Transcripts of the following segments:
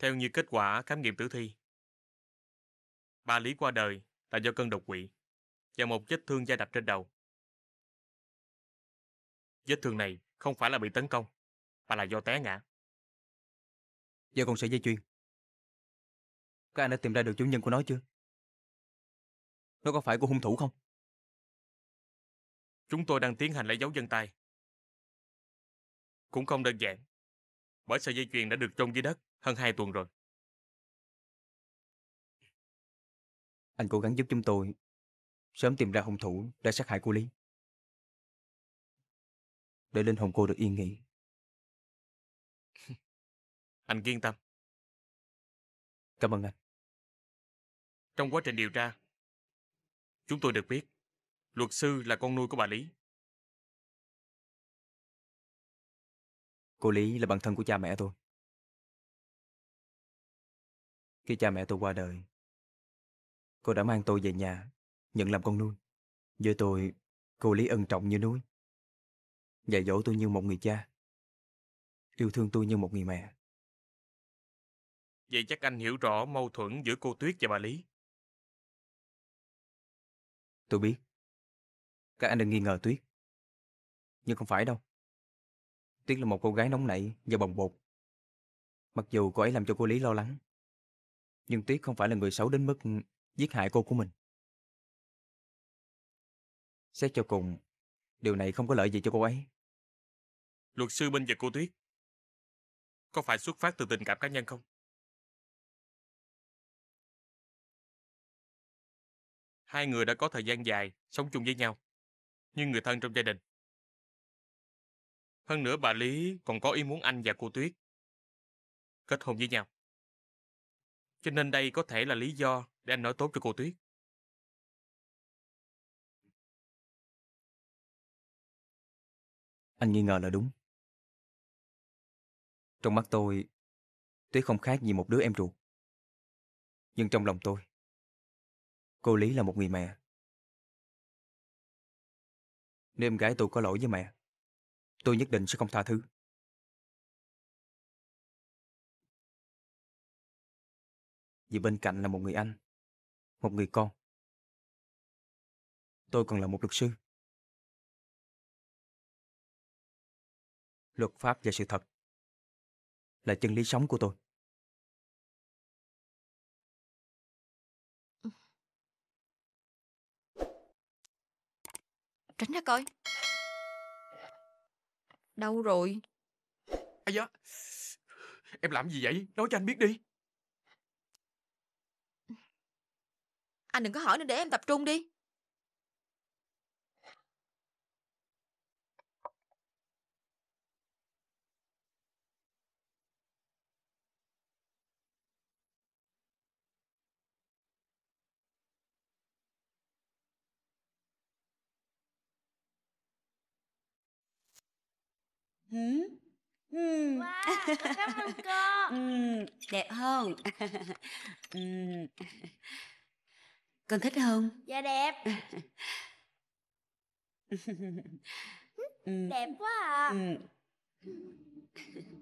Theo như kết quả khám nghiệm tử thi, bà Lý qua đời là do cơn đột quỵ và một vết thương da đập trên đầu. Vết thương này không phải là bị tấn công, mà là do té ngã. Giờ còn sợi dây chuyền. Các anh đã tìm ra được chủ nhân của nó chưa? Nó có phải của hung thủ không? Chúng tôi đang tiến hành lấy dấu vân tay. Cũng không đơn giản, bởi sợi dây chuyền đã được chôn dưới đất. Hơn 2 tuần rồi. Anh cố gắng giúp chúng tôi sớm tìm ra hung thủ đã sát hại cô Lý. Để linh hồn cô được yên nghỉ. anh yên tâm. Cảm ơn anh. Trong quá trình điều tra, chúng tôi được biết luật sư là con nuôi của bà Lý. Cô Lý là bạn thân của cha mẹ tôi. khi cha mẹ tôi qua đời. Cô đã mang tôi về nhà, nhận làm con nuôi. Với tôi, cô Lý ân trọng như núi. Dạy dỗ tôi như một người cha. Yêu thương tôi như một người mẹ. Vậy chắc anh hiểu rõ mâu thuẫn giữa cô Tuyết và bà Lý. Tôi biết. Các anh đừng nghi ngờ Tuyết. Nhưng không phải đâu. Tuyết là một cô gái nóng nảy và bồng bột. Mặc dù cô ấy làm cho cô Lý lo lắng, nhưng Tuyết không phải là người xấu đến mức giết hại cô của mình. Xét cho cùng, điều này không có lợi gì cho cô ấy. Luật sư bên và cô Tuyết có phải xuất phát từ tình cảm cá nhân không? Hai người đã có thời gian dài sống chung với nhau, như người thân trong gia đình. Hơn nữa bà Lý còn có ý muốn anh và cô Tuyết kết hôn với nhau. Cho nên đây có thể là lý do để anh nói tốt cho cô Tuyết. Anh nghi ngờ là đúng. Trong mắt tôi, Tuyết không khác gì một đứa em ruột. Nhưng trong lòng tôi, cô Lý là một người mẹ. Nếu em gái tôi có lỗi với mẹ, tôi nhất định sẽ không tha thứ. vì bên cạnh là một người anh, một người con. Tôi còn là một luật sư. Luật pháp và sự thật là chân lý sống của tôi. Tránh ra coi. Đâu rồi? À dạ. Em làm gì vậy? Nói cho anh biết đi. Anh đừng có hỏi nữa để em tập trung đi. Hử? Ừ. Wow, cảm ơn cô. ừ, đẹp hơn. ừ. Con thích không? Dạ đẹp Đẹp quá à ừ.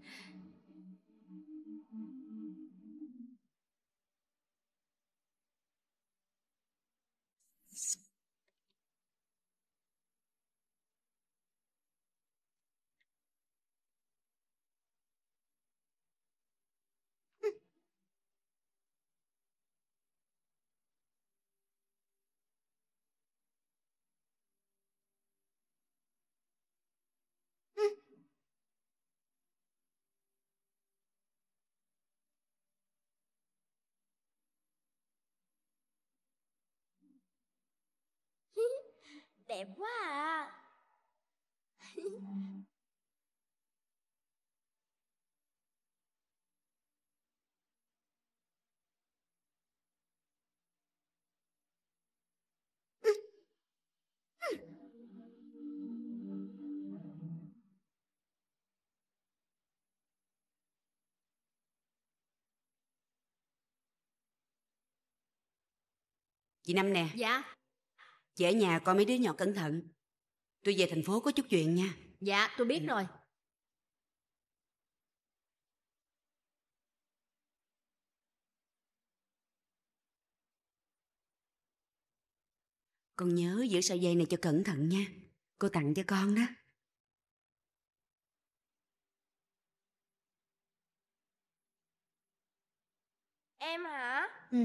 đẹp quá à Chị Năm nè Dạ Chị ở nhà coi mấy đứa nhỏ cẩn thận Tôi về thành phố có chút chuyện nha Dạ tôi biết ừ. rồi Con nhớ giữ sợi dây này cho cẩn thận nha Cô tặng cho con đó Em hả? Ừ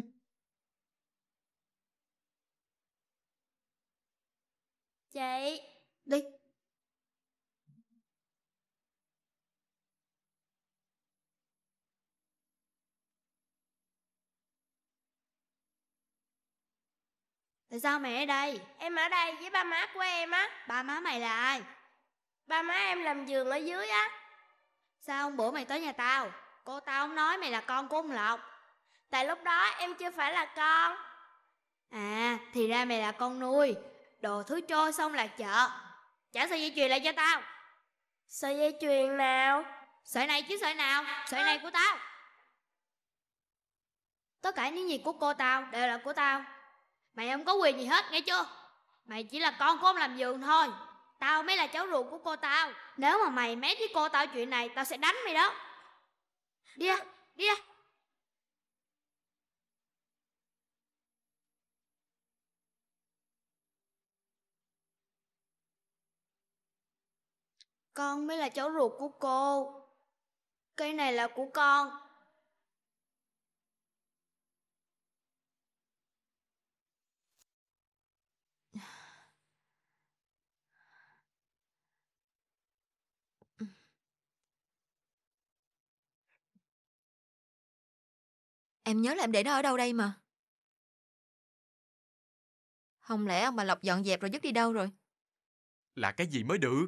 Chị Đi Tại sao mẹ ở đây? Em ở đây với ba má của em á Ba má mày là ai? Ba má em làm giường ở dưới á Sao ông bữa mày tới nhà tao? Cô tao không nói mày là con của ông Lộc Tại lúc đó em chưa phải là con À thì ra mày là con nuôi Đồ thứ trôi xong là chợ Trả sợi dây chuyền lại cho tao Sợi dây chuyền nào Sợi này chứ sợi nào Sợi này của tao Tất cả những gì của cô tao đều là của tao Mày không có quyền gì hết nghe chưa Mày chỉ là con của ông làm giường thôi Tao mới là cháu ruột của cô tao Nếu mà mày mét với cô tao chuyện này Tao sẽ đánh mày đó Đi ra đi ra Con mới là cháu ruột của cô. Cây này là của con. Em nhớ là em để nó ở đâu đây mà. Không lẽ ông bà Lộc dọn dẹp rồi dứt đi đâu rồi? Là cái gì mới được?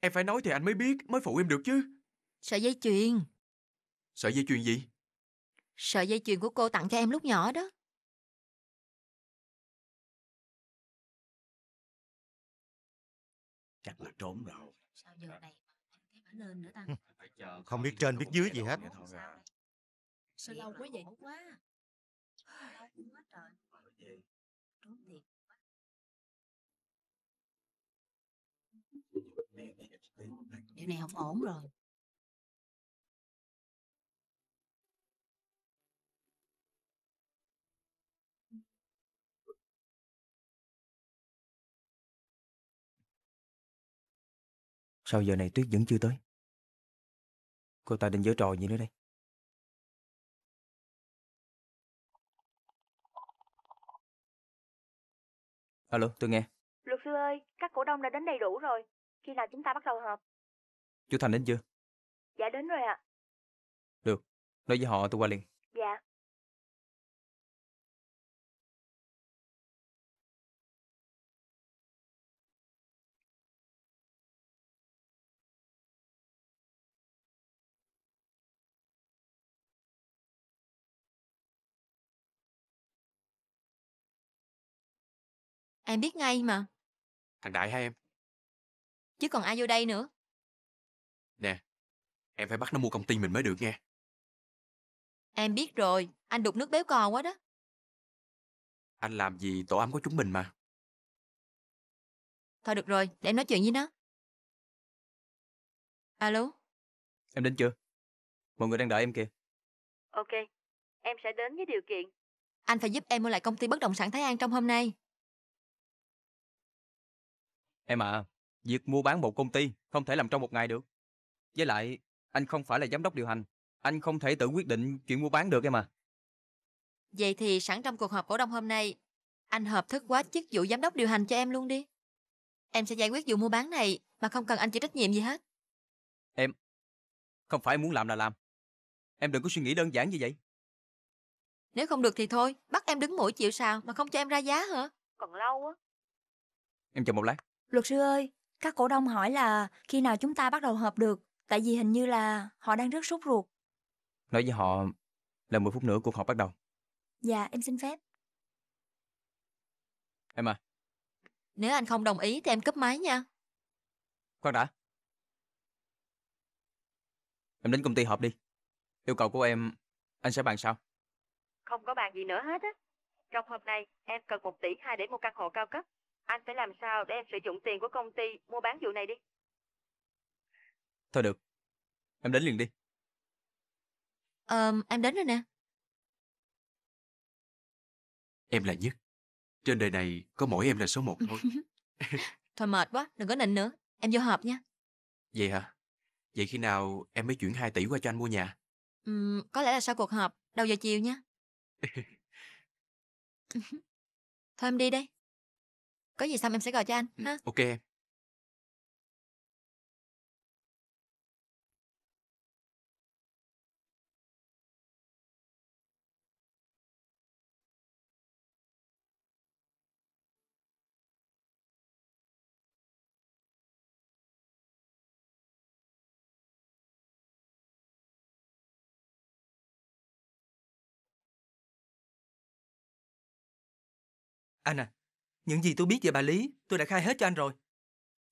Em phải nói thì anh mới biết, mới phụ em được chứ. Sợi dây chuyền. Sợi dây chuyền gì? Sợi dây chuyền của cô tặng cho em lúc nhỏ đó. Chắc là trốn rồi. Sao giờ này lên nữa ta? Không biết trên biết dưới gì hết. À. Sao lâu quá vậy? Quá. Trốn thiệt. chuyện này không ổn rồi Sao giờ này Tuyết vẫn chưa tới? Cô ta định giở trò gì nữa đây? Alo, tôi nghe. Luật sư ơi, các cổ đông đã đến đầy đủ rồi. Khi nào chúng ta bắt đầu họp? Chú Thành đến chưa? Dạ đến rồi ạ. Được, nói với họ tôi qua liền. Dạ. Em biết ngay mà. Thằng Đại hay em? Chứ còn ai vô đây nữa. Nè, em phải bắt nó mua công ty mình mới được nghe. Em biết rồi, anh đục nước béo cò quá đó. Anh làm gì tổ ấm của chúng mình mà. Thôi được rồi, để em nói chuyện với nó. Alo? Em đến chưa? Mọi người đang đợi em kìa. Ok, em sẽ đến với điều kiện. Anh phải giúp em mua lại công ty bất động sản Thái An trong hôm nay. Em à, việc mua bán một công ty không thể làm trong một ngày được. Với lại, anh không phải là giám đốc điều hành. Anh không thể tự quyết định chuyện mua bán được em mà Vậy thì sẵn trong cuộc họp cổ đông hôm nay, anh hợp thức quá chức vụ giám đốc điều hành cho em luôn đi. Em sẽ giải quyết vụ mua bán này mà không cần anh chịu trách nhiệm gì hết. Em, không phải muốn làm là làm. Em đừng có suy nghĩ đơn giản như vậy. Nếu không được thì thôi, bắt em đứng mũi chịu sào mà không cho em ra giá hả? Còn lâu á. Em chờ một lát. Luật sư ơi, các cổ đông hỏi là khi nào chúng ta bắt đầu hợp được. Tại vì hình như là họ đang rất sốt ruột. Nói với họ là 10 phút nữa cuộc họp bắt đầu. Dạ, em xin phép. Em à. Nếu anh không đồng ý thì em cấp máy nha. Khoan đã. Em đến công ty họp đi. Yêu cầu của em, anh sẽ bàn sao? Không có bàn gì nữa hết á. Trong hôm này em cần 1 tỷ 2 để mua căn hộ cao cấp. Anh phải làm sao để em sử dụng tiền của công ty mua bán vụ này đi. Thôi được, em đến liền đi. Ờ, em đến rồi nè. Em là nhất. Trên đời này có mỗi em là số một thôi. thôi mệt quá, đừng có nịnh nữa. Em vô họp nha. Vậy hả? Vậy khi nào em mới chuyển 2 tỷ qua cho anh mua nhà? Ừ, có lẽ là sau cuộc họp, đầu giờ chiều nha. thôi em đi đây. Có gì xong em sẽ gọi cho anh, ha? Ok em. Anh à, những gì tôi biết về bà Lý, tôi đã khai hết cho anh rồi.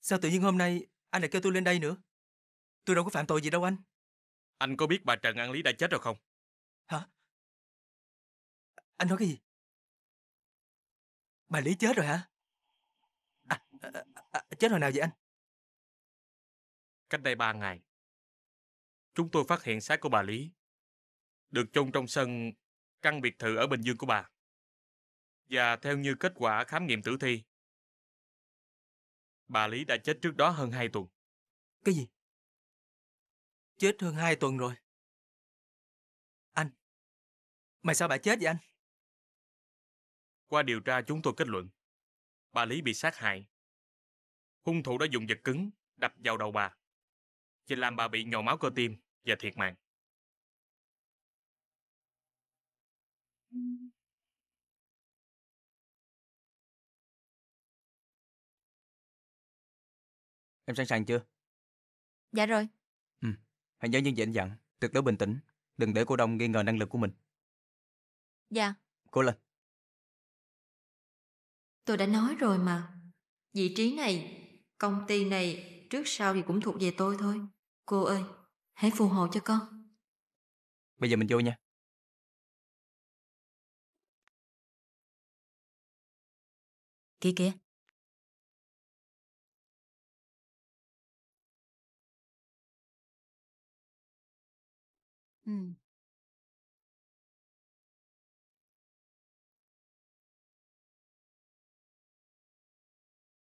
Sao tự nhiên hôm nay anh lại kêu tôi lên đây nữa? Tôi đâu có phạm tội gì đâu anh. Anh có biết bà Trần An Lý đã chết rồi không? Hả? Anh nói cái gì? Bà Lý chết rồi hả? À, à, à, à chết hồi nào vậy anh? Cách đây ba ngày, chúng tôi phát hiện xác của bà Lý được chôn trong sân căn biệt thự ở Bình Dương của bà và theo như kết quả khám nghiệm tử thi, bà Lý đã chết trước đó hơn 2 tuần. Cái gì? Chết hơn 2 tuần rồi. Anh, mày sao bà chết vậy anh? Qua điều tra chúng tôi kết luận, bà Lý bị sát hại. Hung thủ đã dùng vật cứng đập vào đầu bà, chỉ làm bà bị nhồi máu cơ tim và thiệt mạng. Em sẵn sàng chưa? Dạ rồi. Ừ. Hãy nhớ những gì anh dặn, tuyệt đối bình tĩnh, đừng để cô Đông nghi ngờ năng lực của mình. Dạ. Cô lên. Tôi đã nói rồi mà. Vị trí này, công ty này trước sau thì cũng thuộc về tôi thôi. Cô ơi, hãy phù hộ cho con. Bây giờ mình vô nha. Kìa kìa,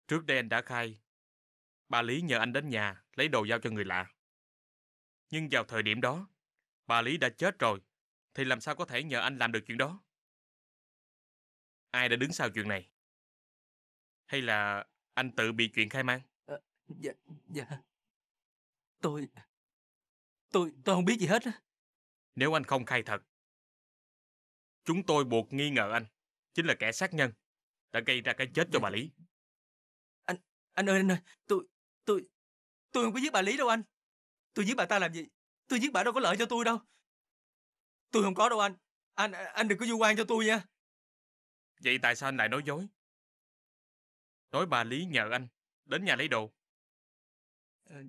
Trước đây anh đã khai, bà Lý nhờ anh đến nhà lấy đồ giao cho người lạ. Nhưng vào thời điểm đó, bà Lý đã chết rồi, thì làm sao có thể nhờ anh làm được chuyện đó? Ai đã đứng sau chuyện này? Hay là anh tự bị chuyện khai mang? Ờ, dạ, dạ. Tôi, tôi, tôi không biết gì hết á nếu anh không khai thật. Chúng tôi buộc nghi ngờ anh, chính là kẻ sát nhân, đã gây ra cái chết cho bà Lý. Anh, anh ơi anh ơi, tôi, tôi, tôi không có giết bà Lý đâu anh. Tôi giết bà ta làm gì? Tôi giết bà đâu có lợi cho tôi đâu. Tôi không có đâu anh. Anh anh đừng có vu oan cho tôi nha. Vậy tại sao anh lại nói dối? Nói bà Lý nhờ anh đến nhà lấy đồ. Ờ,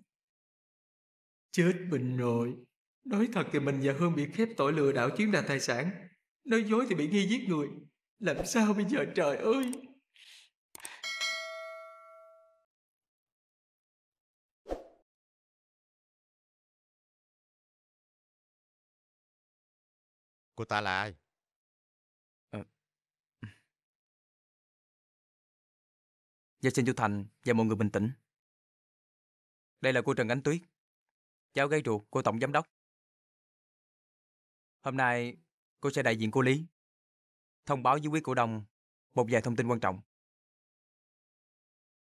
chết mình rồi. Nói thật thì mình và Hương bị khép tội lừa đảo chiếm đoạt tài sản. Nói dối thì bị nghi giết người. Làm sao bây giờ trời ơi! Cô ta là ai? À. xin chú Thành và mọi người bình tĩnh. Đây là cô Trần Ánh Tuyết, cháu gái ruột cô Tổng Giám Đốc. Hôm nay, cô sẽ đại diện cô Lý. Thông báo với quý cổ đông một vài thông tin quan trọng.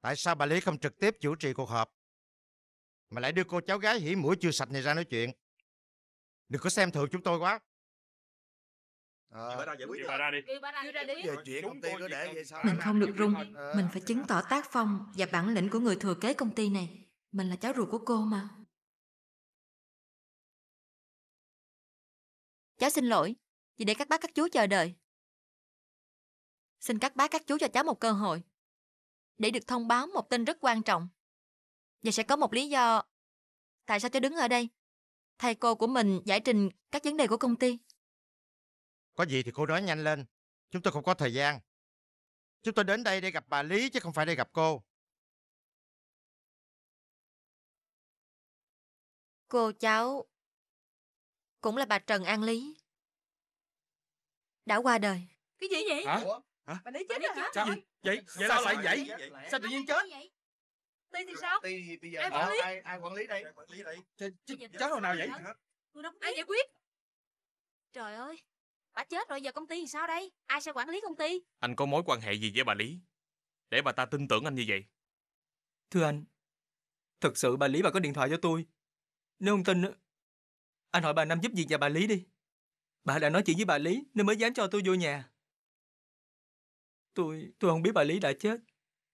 Tại sao bà Lý không trực tiếp chủ trì cuộc họp? Mà lại đưa cô cháu gái hỉ mũi chưa sạch này ra nói chuyện. Đừng có xem thường chúng tôi quá. Ờ, Mình không được rung. Ờ. Mình phải chứng tỏ tác phong và bản lĩnh của người thừa kế công ty này. Mình là cháu ruột của cô mà. Cháu xin lỗi, vì để các bác các chú chờ đợi. Xin các bác các chú cho cháu một cơ hội để được thông báo một tin rất quan trọng. Và sẽ có một lý do tại sao cháu đứng ở đây. Thầy cô của mình giải trình các vấn đề của công ty. Có gì thì cô nói nhanh lên. Chúng tôi không có thời gian. Chúng tôi đến đây để gặp bà Lý chứ không phải để gặp cô. Cô cháu cũng là bà Trần An Lý. Đã qua đời. Cái gì vậy? Hả? Hả? Bà ấy chết rồi hả? Sao? Vậy? Vậy sao lại vậy? Sao tự nhiên chết? ty thì sao? Ti thì bây giờ ai quản lý? Ai, ai quản lý đây? quản lý đây? Chết hồi nào vậy? Tôi đâu Ai giải quyết? Trời ơi, bà chết rồi giờ công ty thì sao đây? Ai sẽ quản lý công ty? Anh có mối quan hệ gì với bà Lý? Để bà ta tin tưởng anh như vậy. Thưa anh, thật sự bà Lý bà có điện thoại cho tôi. Nếu không tin, anh hỏi bà Năm giúp việc nhà bà Lý đi. Bà đã nói chuyện với bà Lý nên mới dám cho tôi vô nhà. Tôi, tôi không biết bà Lý đã chết.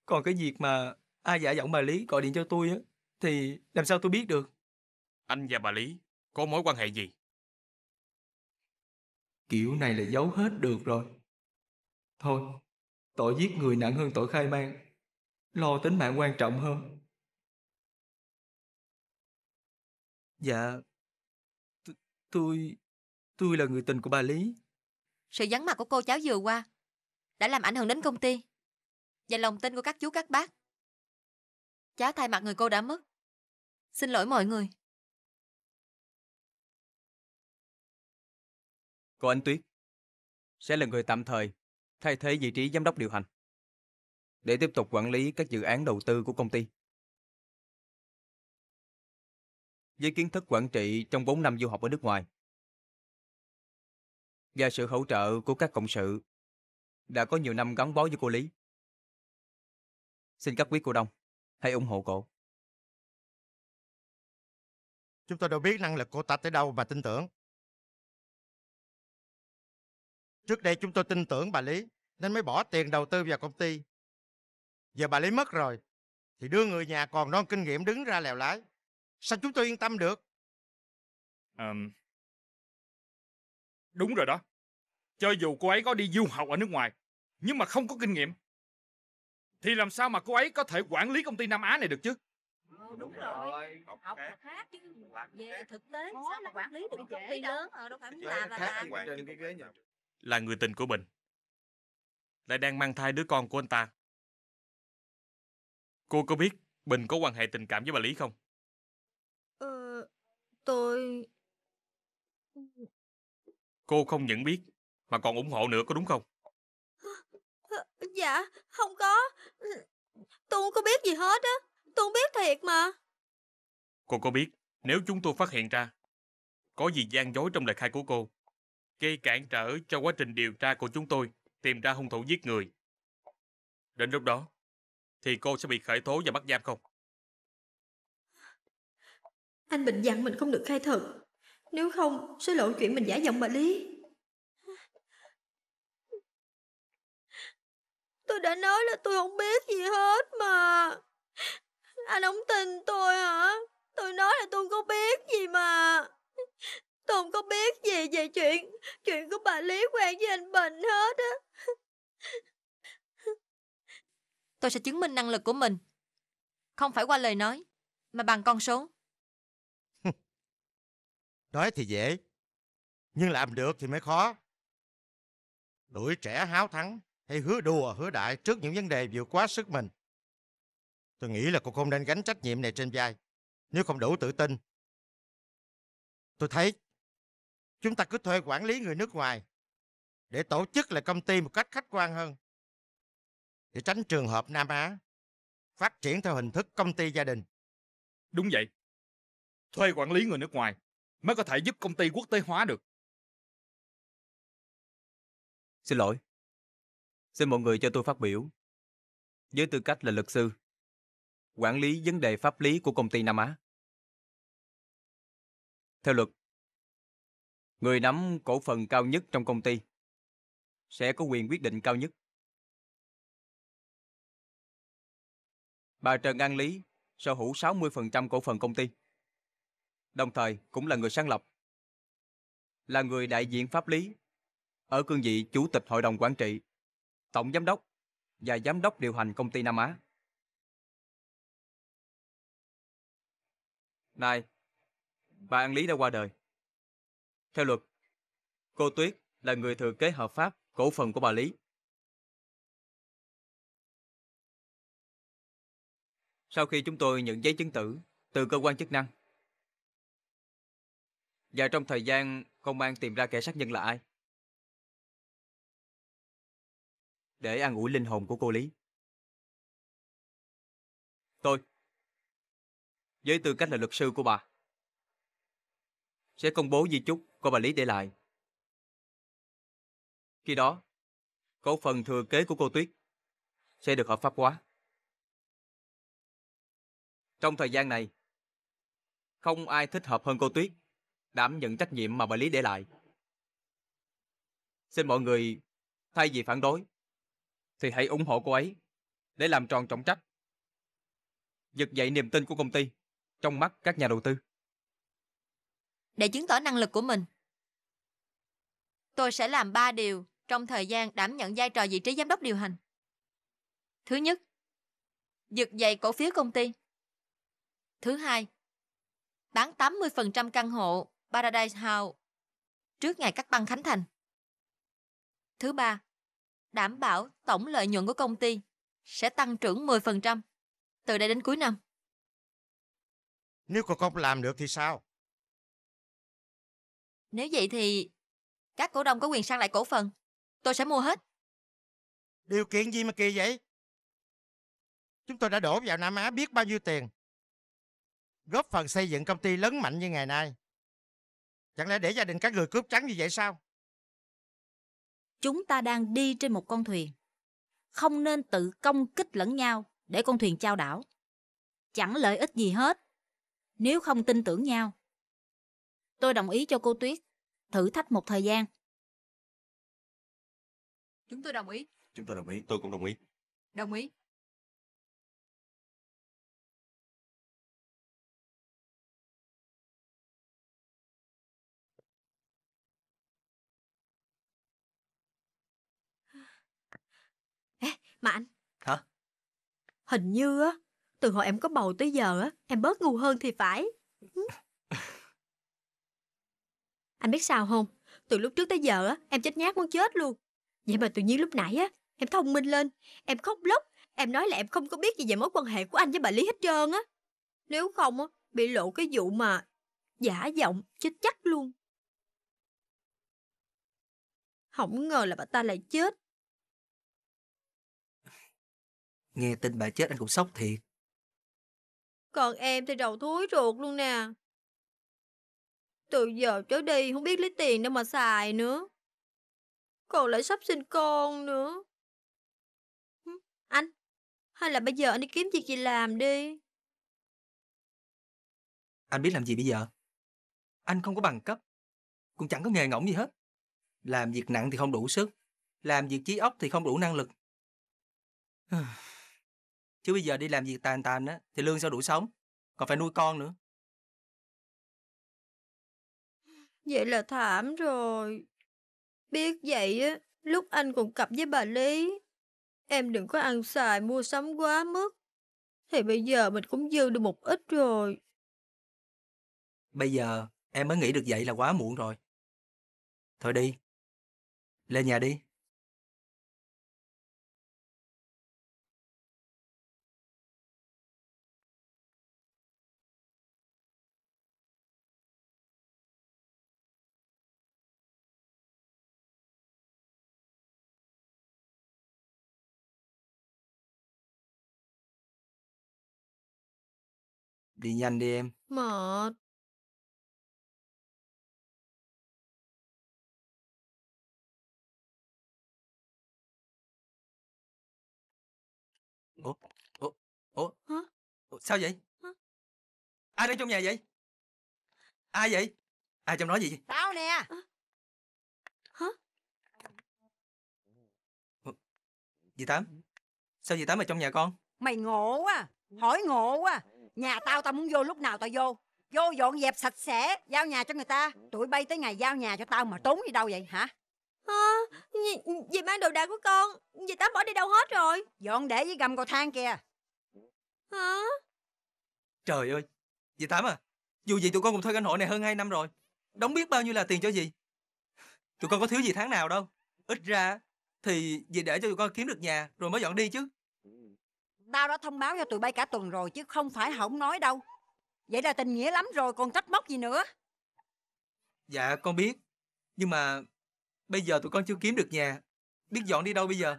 Còn cái việc mà ai giả giọng bà Lý gọi điện cho tôi á, thì làm sao tôi biết được? Anh và bà Lý có mối quan hệ gì? Kiểu này là giấu hết được rồi. Thôi, tội giết người nặng hơn tội khai mang. Lo tính mạng quan trọng hơn. Dạ, Tôi... tôi là người tình của bà Lý. Sự vắng mặt của cô cháu vừa qua đã làm ảnh hưởng đến công ty và lòng tin của các chú các bác. Cháu thay mặt người cô đã mất. Xin lỗi mọi người. Cô Anh Tuyết sẽ là người tạm thời thay thế vị trí giám đốc điều hành để tiếp tục quản lý các dự án đầu tư của công ty. với kiến thức quản trị trong 4 năm du học ở nước ngoài và sự hỗ trợ của các cộng sự đã có nhiều năm gắn bó với cô Lý. Xin các quý cổ đông hãy ủng hộ cổ. Chúng tôi đâu biết năng lực cô ta tới đâu mà tin tưởng. Trước đây chúng tôi tin tưởng bà Lý nên mới bỏ tiền đầu tư vào công ty. Giờ bà Lý mất rồi thì đưa người nhà còn non kinh nghiệm đứng ra lèo lái. Sao chúng tôi yên tâm được? À, đúng rồi đó. Cho dù cô ấy có đi du học ở nước ngoài, nhưng mà không có kinh nghiệm, thì làm sao mà cô ấy có thể quản lý công ty Nam Á này được chứ? đúng rồi học là khác chứ về thực tế Khó sao mà quản lý được công ty lớn ở ờ, đâu phải muốn làm là làm là người tình của mình lại đang mang thai đứa con của anh ta cô có biết bình có quan hệ tình cảm với bà lý không Tôi... Cô không nhận biết Mà còn ủng hộ nữa có đúng không ờ, Dạ không có Tôi không có biết gì hết á Tôi không biết thiệt mà Cô có biết nếu chúng tôi phát hiện ra Có gì gian dối trong lời khai của cô Gây cản trở cho quá trình điều tra của chúng tôi Tìm ra hung thủ giết người Đến lúc đó Thì cô sẽ bị khởi tố và bắt giam không anh Bình dặn mình không được khai thật. Nếu không, sẽ lộ chuyện mình giả giọng bà Lý. Tôi đã nói là tôi không biết gì hết mà. Anh không tin tôi hả? Tôi nói là tôi không biết gì mà. Tôi không có biết gì về chuyện chuyện của bà Lý quen với anh Bình hết á. Tôi sẽ chứng minh năng lực của mình. Không phải qua lời nói, mà bằng con số. Nói thì dễ, nhưng làm được thì mới khó. Tuổi trẻ háo thắng hay hứa đùa hứa đại trước những vấn đề vượt quá sức mình. Tôi nghĩ là cô không nên gánh trách nhiệm này trên vai, nếu không đủ tự tin. Tôi thấy chúng ta cứ thuê quản lý người nước ngoài để tổ chức lại công ty một cách khách quan hơn để tránh trường hợp Nam Á phát triển theo hình thức công ty gia đình. Đúng vậy. Thuê quản lý người nước ngoài mới có thể giúp công ty quốc tế hóa được. Xin lỗi. Xin mọi người cho tôi phát biểu. Với tư cách là luật sư, quản lý vấn đề pháp lý của công ty Nam Á. Theo luật, người nắm cổ phần cao nhất trong công ty sẽ có quyền quyết định cao nhất. Bà Trần An Lý sở hữu 60% cổ phần công ty đồng thời cũng là người sáng lập. Là người đại diện pháp lý ở cương vị Chủ tịch Hội đồng Quản trị, Tổng Giám đốc và Giám đốc điều hành công ty Nam Á. Này, bà An Lý đã qua đời. Theo luật, cô Tuyết là người thừa kế hợp pháp cổ phần của bà Lý. Sau khi chúng tôi nhận giấy chứng tử từ cơ quan chức năng, và trong thời gian công an tìm ra kẻ sát nhân là ai? Để an ủi linh hồn của cô Lý. Tôi, với tư cách là luật sư của bà, sẽ công bố di chúc của bà Lý để lại. Khi đó, cổ phần thừa kế của cô Tuyết sẽ được hợp pháp hóa. Trong thời gian này, không ai thích hợp hơn cô Tuyết đảm nhận trách nhiệm mà bà lý để lại. Xin mọi người, thay vì phản đối, thì hãy ủng hộ cô ấy để làm tròn trọng trách. Giật dậy niềm tin của công ty trong mắt các nhà đầu tư. Để chứng tỏ năng lực của mình, tôi sẽ làm 3 điều trong thời gian đảm nhận vai trò vị trí giám đốc điều hành. Thứ nhất, giật dậy cổ phiếu công ty. Thứ hai, bán 80% căn hộ Paradise House trước ngày cắt băng khánh thành. Thứ ba, đảm bảo tổng lợi nhuận của công ty sẽ tăng trưởng 10% từ đây đến cuối năm. Nếu cô không làm được thì sao? Nếu vậy thì các cổ đông có quyền sang lại cổ phần. Tôi sẽ mua hết. Điều kiện gì mà kỳ vậy? Chúng tôi đã đổ vào Nam Á biết bao nhiêu tiền. Góp phần xây dựng công ty lớn mạnh như ngày nay. Chẳng lẽ để gia đình các người cướp trắng như vậy sao? Chúng ta đang đi trên một con thuyền. Không nên tự công kích lẫn nhau để con thuyền trao đảo. Chẳng lợi ích gì hết nếu không tin tưởng nhau. Tôi đồng ý cho cô Tuyết thử thách một thời gian. Chúng tôi đồng ý. Chúng tôi đồng ý. Tôi cũng đồng ý. Đồng ý. Mà anh Hả? Hình như á Từ hồi em có bầu tới giờ á Em bớt ngu hơn thì phải Anh biết sao không Từ lúc trước tới giờ á Em chết nhát muốn chết luôn Vậy mà tự nhiên lúc nãy á Em thông minh lên Em khóc lóc Em nói là em không có biết gì về mối quan hệ của anh với bà Lý hết trơn á Nếu không á Bị lộ cái vụ mà Giả giọng chết chắc luôn không ngờ là bà ta lại chết Nghe tin bà chết anh cũng sốc thiệt. Còn em thì đầu thối ruột luôn nè. Từ giờ trở đi không biết lấy tiền đâu mà xài nữa. Còn lại sắp sinh con nữa. Anh, hay là bây giờ anh đi kiếm việc gì làm đi. Anh biết làm gì bây giờ? Anh không có bằng cấp, cũng chẳng có nghề ngỗng gì hết. Làm việc nặng thì không đủ sức, làm việc trí óc thì không đủ năng lực. chứ bây giờ đi làm việc tàn tàn á thì lương sao đủ sống còn phải nuôi con nữa vậy là thảm rồi biết vậy á lúc anh còn cặp với bà lý em đừng có ăn xài mua sắm quá mức thì bây giờ mình cũng dư được một ít rồi bây giờ em mới nghĩ được vậy là quá muộn rồi thôi đi lên nhà đi Đi nhanh đi em. Mệt. Ủa? Ủa? Ủa? Ủa, Sao vậy? Hả? Ai đang trong nhà vậy? Ai vậy? Ai trong đó gì vậy? Tao nè. Hả? Dì Tám? Sao dì Tám ở trong nhà con? Mày ngộ quá, hỏi ngộ quá. Nhà tao tao muốn vô lúc nào tao vô Vô dọn dẹp sạch sẽ Giao nhà cho người ta Tụi bay tới ngày giao nhà cho tao mà tốn đi đâu vậy hả à, Dì mang đồ đạc của con Dì tám bỏ đi đâu hết rồi Dọn để với gầm cầu thang kìa Hả Trời ơi Dì tám à Dù gì tụi con cùng thuê căn hộ này hơn 2 năm rồi Đóng biết bao nhiêu là tiền cho gì? Tụi con có thiếu gì tháng nào đâu Ít ra Thì dì để cho tụi con kiếm được nhà Rồi mới dọn đi chứ Tao đã thông báo cho tụi bay cả tuần rồi chứ không phải không nói đâu. Vậy là tình nghĩa lắm rồi còn trách móc gì nữa. Dạ con biết. Nhưng mà bây giờ tụi con chưa kiếm được nhà. Biết dọn đi đâu bây giờ?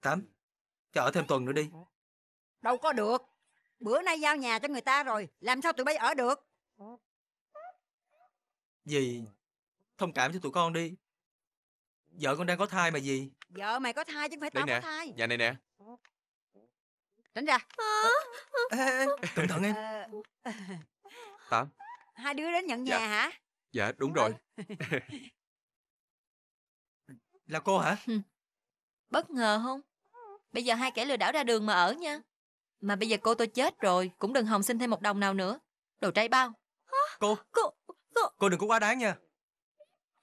Tám, chờ thêm tuần nữa đi. Đâu có được. Bữa nay giao nhà cho người ta rồi. Làm sao tụi bay ở được? Dì, thông cảm cho tụi con đi. Vợ con đang có thai mà dì. Vợ mày có thai chứ không phải tao Đây có thai nhà này nè Tránh ra Ê, cẩn thận em Ờ, Tám Hai đứa đến nhận Dạ. nhà hả Dạ đúng rồi ừ. Là cô hả Bất ngờ không? Bây giờ hai kẻ lừa đảo ra đường mà ở nha. Mà bây giờ cô tôi chết rồi, cũng đừng hòng xin thêm một đồng nào nữa. Đồ trai bao. Cô Cô cô đừng có quá đáng nha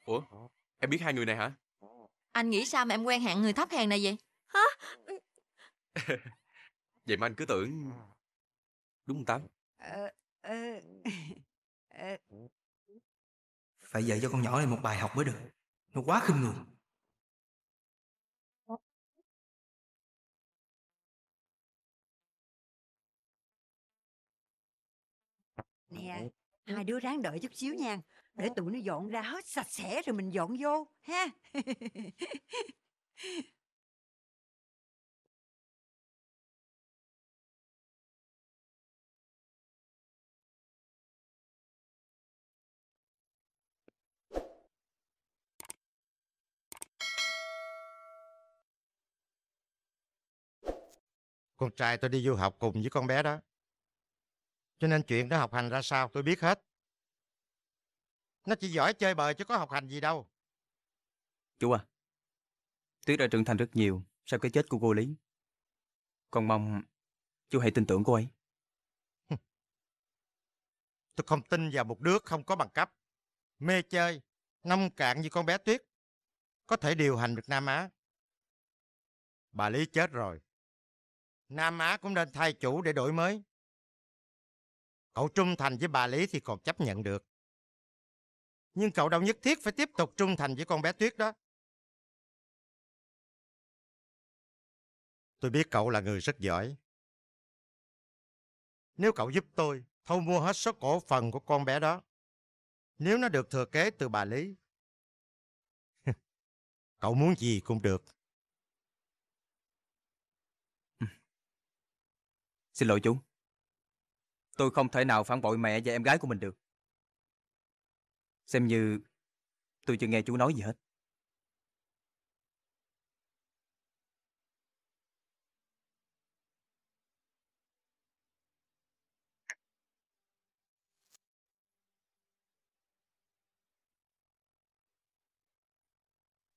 ủa Em biết hai người này hả anh nghĩ sao mà em quen hạng người thấp hèn này vậy? Hả? vậy mà anh cứ tưởng... Đúng Tám? Ờ, ờ, ờ. Phải dạy cho con nhỏ này một bài học mới được. Nó quá khinh người. Nè, hai đứa ráng đợi chút xíu nha để ờ. tụi nó dọn ra hết sạch sẽ rồi mình dọn vô ha Con trai tôi đi du học cùng với con bé đó. Cho nên chuyện nó học hành ra sao tôi biết hết. Nó chỉ giỏi chơi bời chứ có học hành gì đâu. Chú à, Tuyết đã trưởng thành rất nhiều sau cái chết của cô Lý. Con mong chú hãy tin tưởng cô ấy. Tôi không tin vào một đứa không có bằng cấp, mê chơi, nông cạn như con bé Tuyết, có thể điều hành được Nam Á. Bà Lý chết rồi. Nam Á cũng nên thay chủ để đổi mới. Cậu trung thành với bà Lý thì còn chấp nhận được nhưng cậu đâu nhất thiết phải tiếp tục trung thành với con bé Tuyết đó. Tôi biết cậu là người rất giỏi. Nếu cậu giúp tôi, thâu mua hết số cổ phần của con bé đó. Nếu nó được thừa kế từ bà Lý. cậu muốn gì cũng được. Xin lỗi chú. Tôi không thể nào phản bội mẹ và em gái của mình được. Xem như tôi chưa nghe chú nói gì hết.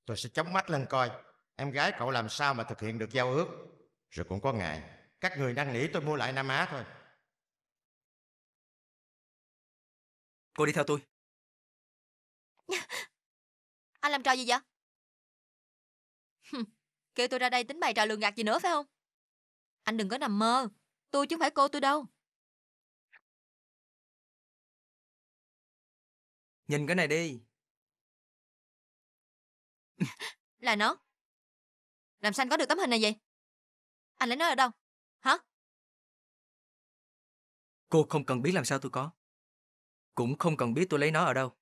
Tôi sẽ chống mắt lên coi Em gái cậu làm sao mà thực hiện được giao ước Rồi cũng có ngày Các người đang nghĩ tôi mua lại Nam Á thôi Cô đi theo tôi Anh làm trò gì vậy? Kêu tôi ra đây tính bày trò lường gạt gì nữa phải không? Anh đừng có nằm mơ. Tôi chứ không phải cô tôi đâu. Nhìn cái này đi. Là nó. Làm sao anh có được tấm hình này vậy? Anh lấy nó ở đâu? Hả? Cô không cần biết làm sao tôi có. Cũng không cần biết tôi lấy nó ở đâu.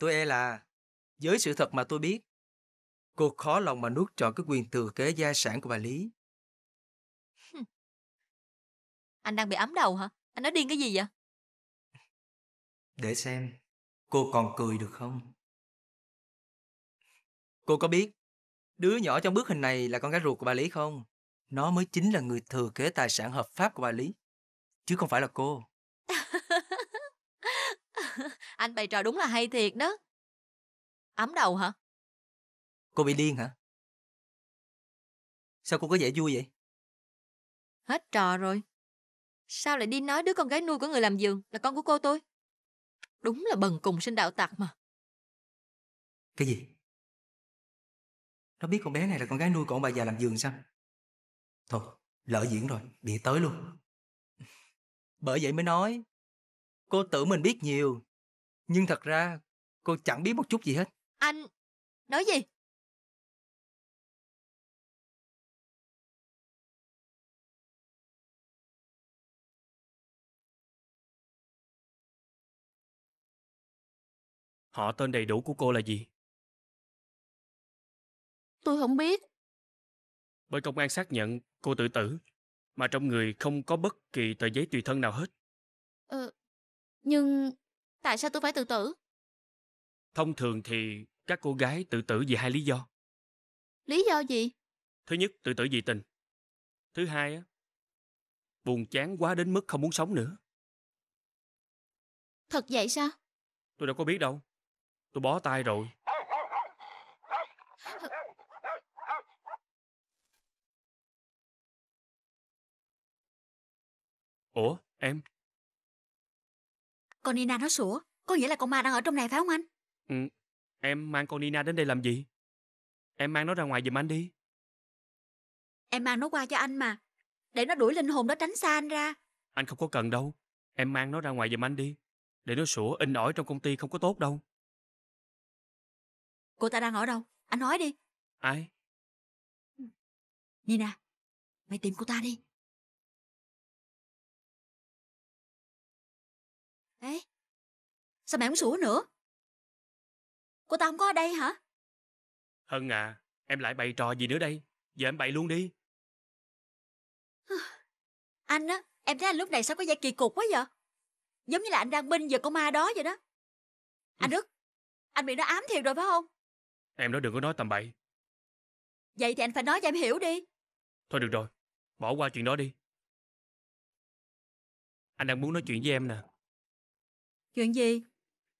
Tôi e là, với sự thật mà tôi biết, cô khó lòng mà nuốt trọn cái quyền thừa kế gia sản của bà Lý. Anh đang bị ấm đầu hả? Anh nói điên cái gì vậy? Để xem, cô còn cười được không? Cô có biết, đứa nhỏ trong bức hình này là con gái ruột của bà Lý không? Nó mới chính là người thừa kế tài sản hợp pháp của bà Lý, chứ không phải là cô. Anh bày trò đúng là hay thiệt đó. Ấm đầu hả? Cô bị điên hả? Sao cô có vẻ vui vậy? Hết trò rồi. Sao lại đi nói đứa con gái nuôi của người làm giường là con của cô tôi? Đúng là bần cùng sinh đạo tặc mà. Cái gì? Nó biết con bé này là con gái nuôi của ông bà già làm giường sao? Thôi, lỡ diễn rồi, bị tới luôn. Bởi vậy mới nói, cô tự mình biết nhiều, nhưng thật ra cô chẳng biết một chút gì hết. Anh nói gì? Họ tên đầy đủ của cô là gì? Tôi không biết. Bởi công an xác nhận cô tự tử, mà trong người không có bất kỳ tờ giấy tùy thân nào hết. Ờ, nhưng Tại sao tôi phải tự tử? Thông thường thì các cô gái tự tử vì hai lý do. Lý do gì? Thứ nhất, tự tử vì tình. Thứ hai, buồn chán quá đến mức không muốn sống nữa. Thật vậy sao? Tôi đâu có biết đâu. Tôi bó tay rồi. Ủa, em? Con Nina nó sủa, có nghĩa là con ma đang ở trong này phải không anh? Ừ, em mang con Nina đến đây làm gì? Em mang nó ra ngoài giùm anh đi. Em mang nó qua cho anh mà, để nó đuổi linh hồn đó tránh xa anh ra. Anh không có cần đâu, em mang nó ra ngoài giùm anh đi. Để nó sủa in ỏi trong công ty không có tốt đâu. Cô ta đang ở đâu? Anh nói đi. Ai? Nina, mày tìm cô ta đi. Ê, sao mẹ không sủa nữa? Cô ta không có ở đây hả? Hân à, em lại bày trò gì nữa đây? Giờ em bày luôn đi. anh á, em thấy anh lúc này sao có vẻ kỳ cục quá vậy? Giống như là anh đang binh giờ con ma đó vậy đó. Anh ừ. Đức, anh bị nó ám thiệt rồi phải không? Em nói đừng có nói tầm bậy. Vậy thì anh phải nói cho em hiểu đi. Thôi được rồi, bỏ qua chuyện đó đi. Anh đang muốn nói chuyện với em nè. Chuyện gì?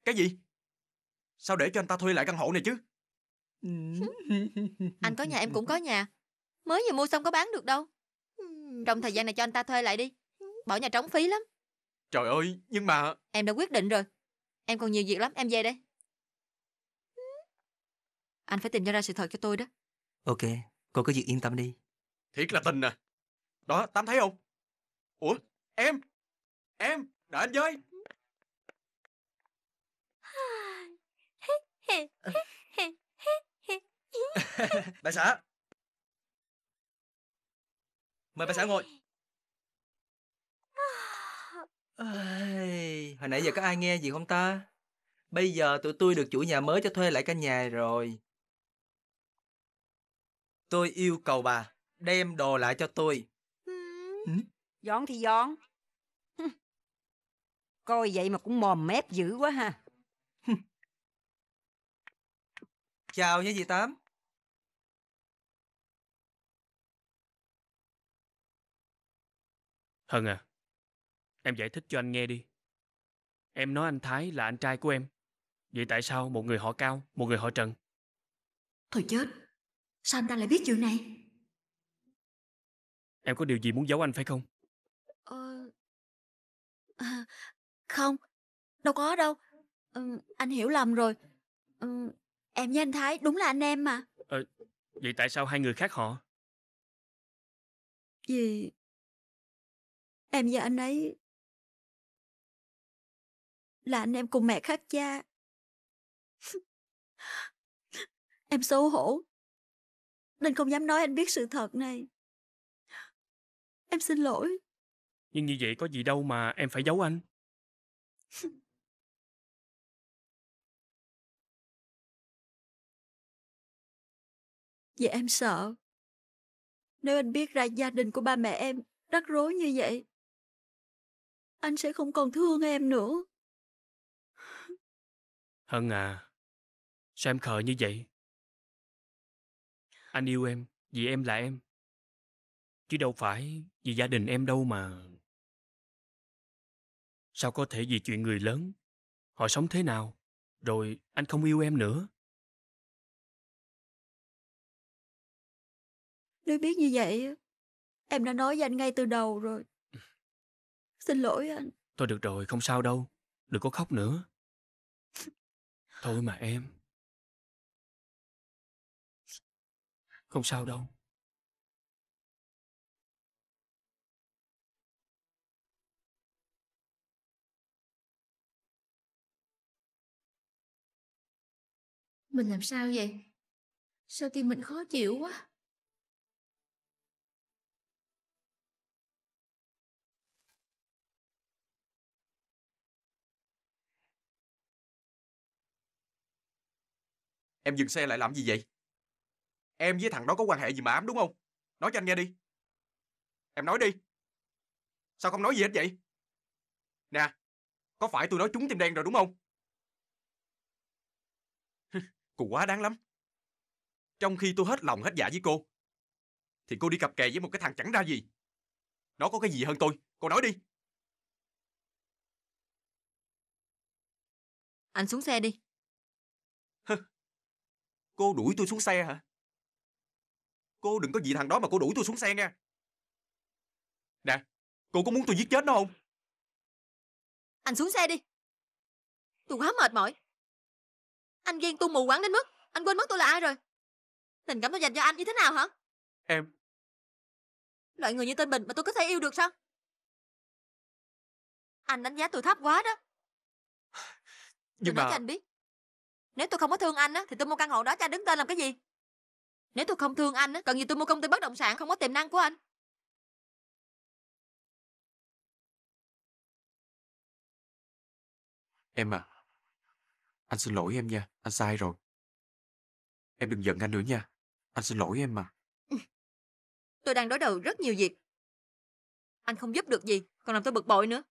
Cái gì? Sao để cho anh ta thuê lại căn hộ này chứ? anh có nhà em cũng có nhà. Mới vừa mua xong có bán được đâu. Trong thời gian này cho anh ta thuê lại đi. Bỏ nhà trống phí lắm. Trời ơi, nhưng mà... Em đã quyết định rồi. Em còn nhiều việc lắm, em về đây. Anh phải tìm cho ra sự thật cho tôi đó. Ok, cô cứ việc yên tâm đi. Thiệt là tình à. Đó, Tám thấy không? Ủa, em! Em! Đợi anh với! bà xã mời bà xã ngồi hồi nãy giờ có ai nghe gì không ta bây giờ tụi tôi được chủ nhà mới cho thuê lại căn nhà rồi tôi yêu cầu bà đem đồ lại cho tôi ừ. dọn ừ? thì dọn coi vậy mà cũng mòm mép dữ quá ha chào với dì Tám. Hân à, em giải thích cho anh nghe đi. Em nói anh Thái là anh trai của em. Vậy tại sao một người họ Cao, một người họ Trần? Thôi chết, sao anh ta lại biết chuyện này? Em có điều gì muốn giấu anh phải không? Ờ... À, không, đâu có đâu. Ừ, anh hiểu lầm rồi. Ừ, Em với anh Thái đúng là anh em mà ờ, Vậy tại sao hai người khác họ Vì Em và anh ấy Là anh em cùng mẹ khác cha Em xấu hổ Nên không dám nói anh biết sự thật này Em xin lỗi Nhưng như vậy có gì đâu mà em phải giấu anh vì em sợ. Nếu anh biết ra gia đình của ba mẹ em rắc rối như vậy, anh sẽ không còn thương em nữa. Hân à, sao em khờ như vậy? Anh yêu em, vì em là em. Chứ đâu phải vì gia đình em đâu mà. Sao có thể vì chuyện người lớn, họ sống thế nào, rồi anh không yêu em nữa? Nếu biết như vậy, em đã nói với anh ngay từ đầu rồi. Xin lỗi anh. Thôi được rồi, không sao đâu. Đừng có khóc nữa. Thôi mà em. Không sao đâu. Mình làm sao vậy? Sao tim mình khó chịu quá? Em dừng xe lại làm gì vậy? Em với thằng đó có quan hệ gì mà ám đúng không? Nói cho anh nghe đi. Em nói đi. Sao không nói gì hết vậy? Nè, có phải tôi nói trúng tim đen rồi đúng không? cô quá đáng lắm. Trong khi tôi hết lòng hết dạ với cô, thì cô đi cặp kè với một cái thằng chẳng ra gì. Nó có cái gì hơn tôi, cô nói đi. Anh xuống xe đi. Cô đuổi tôi xuống xe hả? Cô đừng có gì thằng đó mà cô đuổi tôi xuống xe nha. Nè, cô có muốn tôi giết chết nó không? Anh xuống xe đi. Tôi quá mệt mỏi. Anh ghen tu mù quáng đến mức anh quên mất tôi là ai rồi. Tình cảm tôi dành cho anh như thế nào hả? Em. Loại người như tên Bình mà tôi có thể yêu được sao? Anh đánh giá tôi thấp quá đó. Nhưng tôi mà... nói cho anh biết nếu tôi không có thương anh á thì tôi mua căn hộ đó cho anh đứng tên làm cái gì nếu tôi không thương anh á cần gì tôi mua công ty bất động sản không có tiềm năng của anh em à anh xin lỗi em nha anh sai rồi em đừng giận anh nữa nha anh xin lỗi em mà tôi đang đối đầu rất nhiều việc anh không giúp được gì còn làm tôi bực bội nữa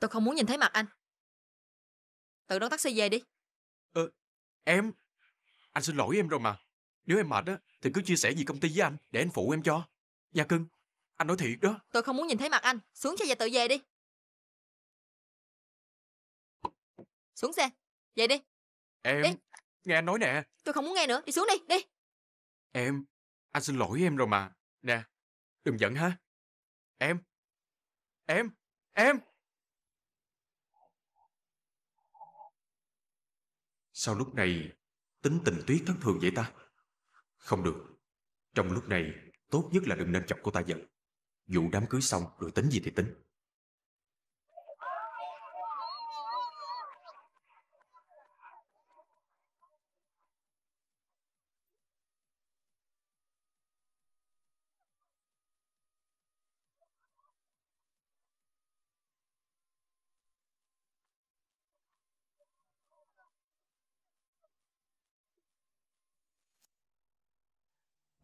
tôi không muốn nhìn thấy mặt anh tự đón taxi về đi Ờ, em... Anh xin lỗi em rồi mà. Nếu em mệt á, thì cứ chia sẻ gì công ty với anh để anh phụ em cho. Nha cưng, anh nói thiệt đó. Tôi không muốn nhìn thấy mặt anh. Xuống xe và tự về đi. Xuống xe. Về đi. Em... Đi. Nghe anh nói nè. Tôi không muốn nghe nữa. Đi xuống đi, đi. Em... Anh xin lỗi em rồi mà. Nè, đừng giận ha. Em. Em. Em. Sao lúc này tính tình tuyết thất thường vậy ta? Không được. Trong lúc này, tốt nhất là đừng nên chọc cô ta giận. Vụ đám cưới xong rồi tính gì thì tính.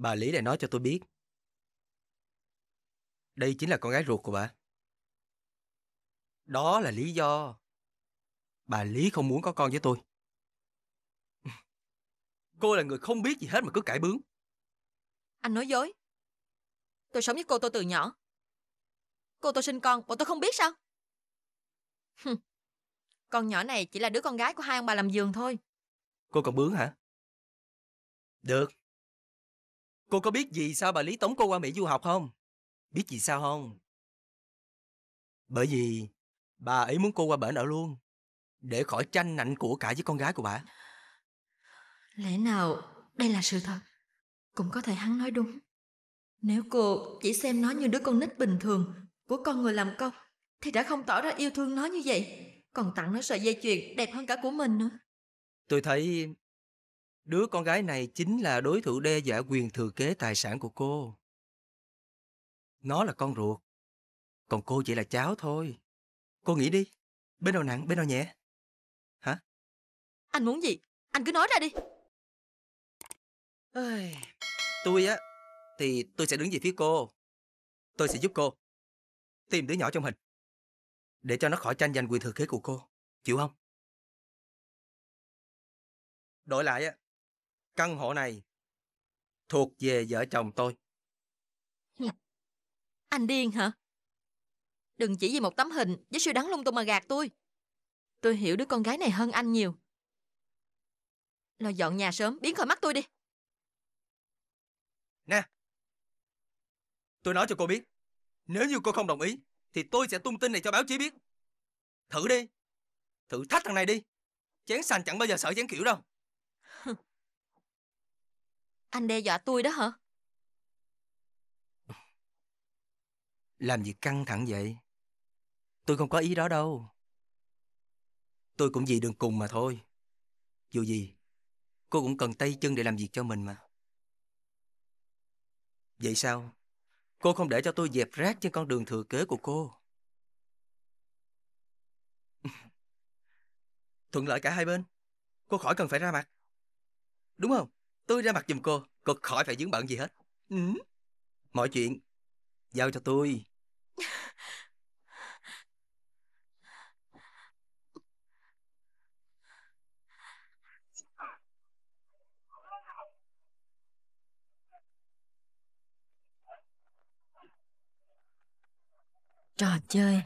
Bà Lý lại nói cho tôi biết. Đây chính là con gái ruột của bà. Đó là lý do. Bà Lý không muốn có con với tôi. Cô là người không biết gì hết mà cứ cãi bướng. Anh nói dối. Tôi sống với cô tôi từ nhỏ. Cô tôi sinh con, bọn tôi không biết sao? con nhỏ này chỉ là đứa con gái của hai ông bà làm giường thôi. Cô còn bướng hả? Được, Cô có biết gì sao bà Lý tống cô qua Mỹ du học không? Biết gì sao không? Bởi vì bà ấy muốn cô qua bển ở luôn Để khỏi tranh nạnh của cả với con gái của bà Lẽ nào đây là sự thật Cũng có thể hắn nói đúng Nếu cô chỉ xem nó như đứa con nít bình thường Của con người làm công Thì đã không tỏ ra yêu thương nó như vậy Còn tặng nó sợi dây chuyền đẹp hơn cả của mình nữa Tôi thấy Đứa con gái này chính là đối thủ đe dọa quyền thừa kế tài sản của cô. Nó là con ruột, còn cô chỉ là cháu thôi. Cô nghĩ đi, bên nào nặng, bên nào nhẹ. Hả? Anh muốn gì? Anh cứ nói ra đi. Ây, tôi á, thì tôi sẽ đứng về phía cô. Tôi sẽ giúp cô tìm đứa nhỏ trong hình. Để cho nó khỏi tranh giành quyền thừa kế của cô. Chịu không? Đổi lại á, căn hộ này thuộc về vợ chồng tôi. Anh điên hả? Đừng chỉ vì một tấm hình với suy đắng lung tung mà gạt tôi. Tôi hiểu đứa con gái này hơn anh nhiều. Lo dọn nhà sớm, biến khỏi mắt tôi đi. Nè, tôi nói cho cô biết, nếu như cô không đồng ý, thì tôi sẽ tung tin này cho báo chí biết. Thử đi, thử thách thằng này đi. Chén sành chẳng bao giờ sợ chén kiểu đâu. Anh đe dọa tôi đó hả? Làm gì căng thẳng vậy? Tôi không có ý đó đâu. Tôi cũng vì đường cùng mà thôi. Dù gì, cô cũng cần tay chân để làm việc cho mình mà. Vậy sao? Cô không để cho tôi dẹp rác trên con đường thừa kế của cô. Thuận lợi cả hai bên. Cô khỏi cần phải ra mặt. Đúng không? Tôi ra mặt giùm cô, cô khỏi phải dướng bận gì hết. Ừ. Mọi chuyện, giao cho tôi. Trò chơi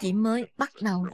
chỉ mới bắt đầu